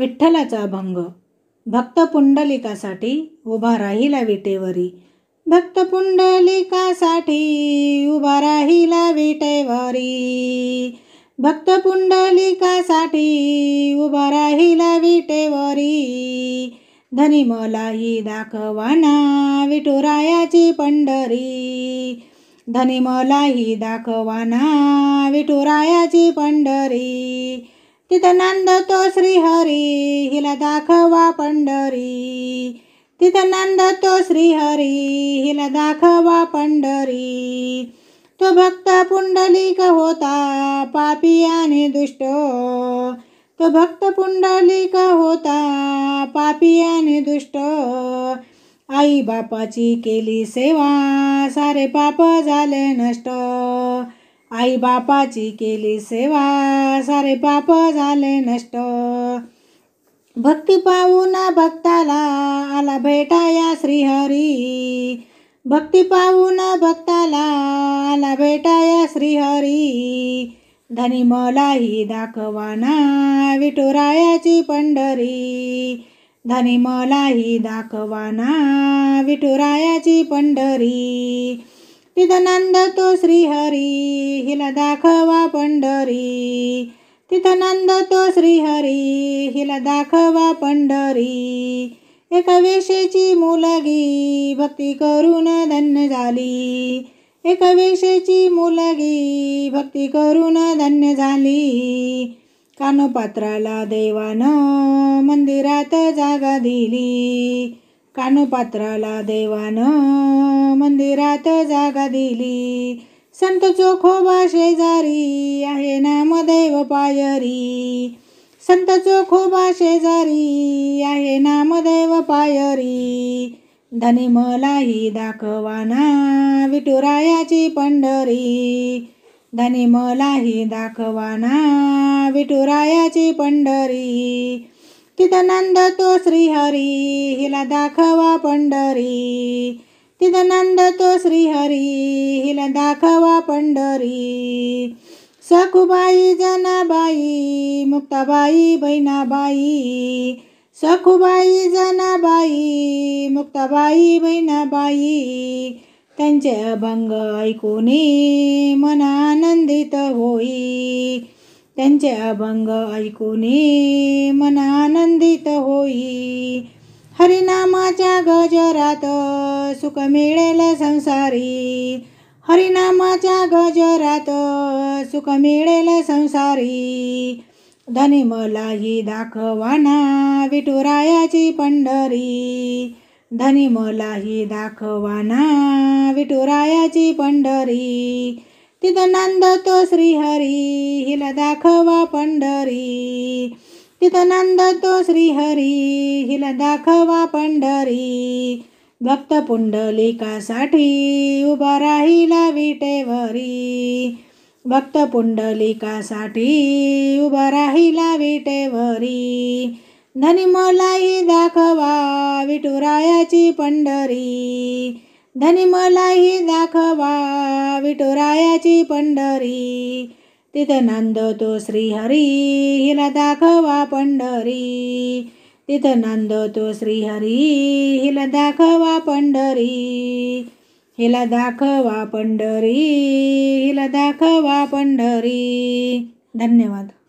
विठ्ठलाचा अभंग भक्त पुंडलिकासाठी उभा राहिला विटेवरी भक्त पुंडलिकासाठी उभा राहिला विटेवरी भक्त पुंडलिकासाठी उभा राहिला विटेवरी धनी मलाही दाखवाना विठुरायाची पंढरी धनी मलाही दाखवाना विठुरायाची पंढरी तिथं तो श्री दाखवा पंढरी तिथं नंद तो श्रीहरी हिला दाखवा पंढरी तो भक्त पुंडलिक होता पापी आणि दुष्ट तो भक्त पुंडलिक होता पापी आणि दुष्ट आई बापाची केली सेवा सारे पाप झाले नष्ट आई बापाची केली सेवा सारे पाप झाले नष्ट भक्ती पाहून भक्ताला आला भेटाया श्रीहरी भक्ती पाहून भक्ताला आला भेटाया श्रीहरी धनी मलाही दाखवाना विठुरायाची पंढरी धनी मलाही दाखवाना विठुरायाची पंढरी तिथं नंद तो श्रीहरी हिला दाखवा पंढरी तिथं नंद तो श्रीहरी तिला दाखवा पंढरी एका वेशेची मुलगी भक्ती करून धन्य झाली एका वेशेची मुलगी भक्ती करून धन्य झाली कानोपात्राला देवानं मंदिरात जागा दिली कानोपात्राला देवानं मंदिरात जागा दिली संत चोखोबा शेजारी आहे नामदैव पायरी संत चोखोबा शेजारी आहे नामदैव पायरी धनी मलाही दाखवाना विठुरायाची पंढरी धनी मलाही दाखवाना विठुरायाची पंढरी तिथं नंद तो श्रीहरी हिला दाखवा पंढरी तिथं नंद तो श्रीहरी हिला दाखवा पंढरी सखुबाई जनाबाई मुक्ताबाई बहिणाबाई सखुबाई जनाबाई मुक्ताबाई बहिणाबाई त्यांचे अभंग ऐकूनी मन आनंदित होई त्यांचे अभंग ऐकूनी मन आनंदित होई हरिनामाच्या गजरात सुख मिळेल संसारी हरिनामाच्या गजरात सुख मिळेल संसारी धनी मलाही दाखवाना विठुरायाची पंढरी धनी मलाही दाखवाना विठुरायाची पंढरी तिथं नंद तो श्रीहरी हिला दाखवा पंढरी तिथं नंद तो श्रीहरी हिला दाखवा पंढरी भक्त पुंडलिकासाठी उभा राहिला विटेवरी भक्त पुंडलिकासाठी उभा राहिला विटेवरी धनी मलाही दाखवा विठुरायाची पंढरी धनी मलाही दाखवा विठुरायाची पंढरी तिथं तो श्रीहरी हिला दाखवा पंढरी तिथं नंद तो श्रीहरी हिला दाखवा पंढरी हिला दाखवा पंढरी हिला दाखवा पंढरी धन्यवाद